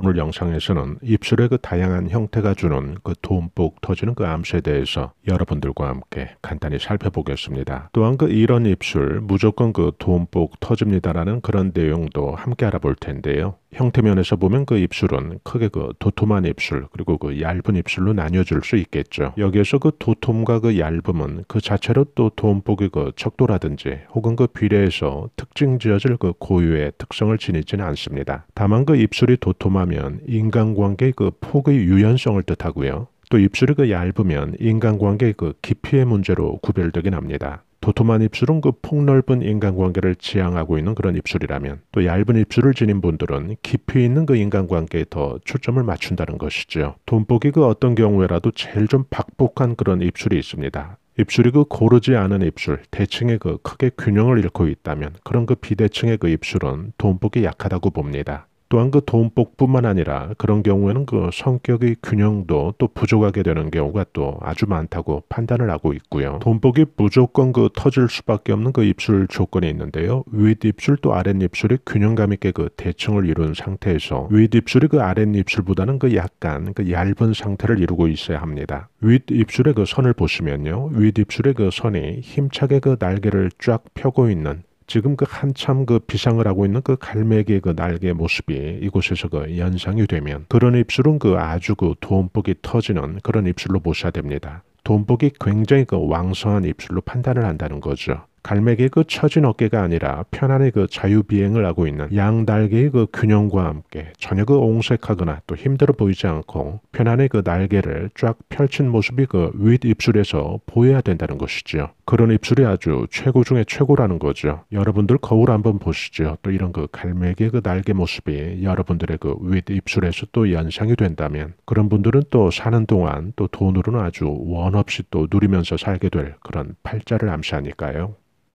오늘 영상에서는 입술의 그 다양한 형태가 주는 그도움 터지는 그 암세에 대해서 여러분들과 함께 간단히 살펴보겠습니다. 또한 그 이런 입술 무조건 그도움 터집니다라는 그런 내용도 함께 알아볼 텐데요. 형태면에서 보면 그 입술은 크게 그 도톰한 입술 그리고 그 얇은 입술로 나뉘어질 수 있겠죠. 여기에서 그 도톰과 그 얇음은 그 자체로 또 도움복의 그 척도라든지 혹은 그 비례에서 특징 지어질 그 고유의 특성을 지니지는 않습니다. 다만 그 입술이 도톰하면 인간관계의 그 폭의 유연성을 뜻하고요. 또 입술이 그 얇으면 인간관계의 그 깊이의 문제로 구별되긴 합니다. 도톰한 입술은 그 폭넓은 인간관계를 지향하고 있는 그런 입술이라면 또 얇은 입술을 지닌 분들은 깊이 있는 그 인간관계에 더 초점을 맞춘다는 것이지요. 돈복이 그 어떤 경우에라도 제일 좀 박복한 그런 입술이 있습니다. 입술이 그 고르지 않은 입술, 대칭의 그 크게 균형을 잃고 있다면 그런 그 비대칭의 그 입술은 돈복이 약하다고 봅니다. 또한 그 돈복뿐만 아니라 그런 경우에는 그 성격의 균형도 또 부족하게 되는 경우가 또 아주 많다고 판단을 하고 있고요. 돈복이 무조건 그 터질 수밖에 없는 그 입술 조건이 있는데요. 윗입술 또 아랫입술이 균형감 있게 그 대칭을 이룬 상태에서 윗입술이 그 아랫입술보다는 그 약간 그 얇은 상태를 이루고 있어야 합니다. 윗입술의 그 선을 보시면요. 윗입술의 그 선이 힘차게 그 날개를 쫙 펴고 있는 지금 그 한참 그 비상을 하고 있는 그 갈매기의 그 날개 모습이 이곳에서 그 연상이 되면 그런 입술은 그 아주 그 돈복이 터지는 그런 입술로 보셔야 됩니다. 돈복이 굉장히 그 왕성한 입술로 판단을 한다는 거죠. 갈매기의 그 처진 어깨가 아니라 편안히 그 자유비행을 하고 있는 양날개의 그 균형과 함께 전혀 그 옹색하거나 또 힘들어 보이지 않고 편안히 그 날개를 쫙 펼친 모습이 그 윗입술에서 보여야 된다는 것이지요. 그런 입술이 아주 최고 중에 최고라는 거죠. 여러분들 거울 한번 보시죠. 또 이런 그 갈매기의 그 날개 모습이 여러분들의 그 윗 입술에서 또 연상이 된다면 그런 분들은 또 사는 동안 또 돈으로는 아주 원 없이 또 누리면서 살게 될 그런 팔자를 암시하니까요.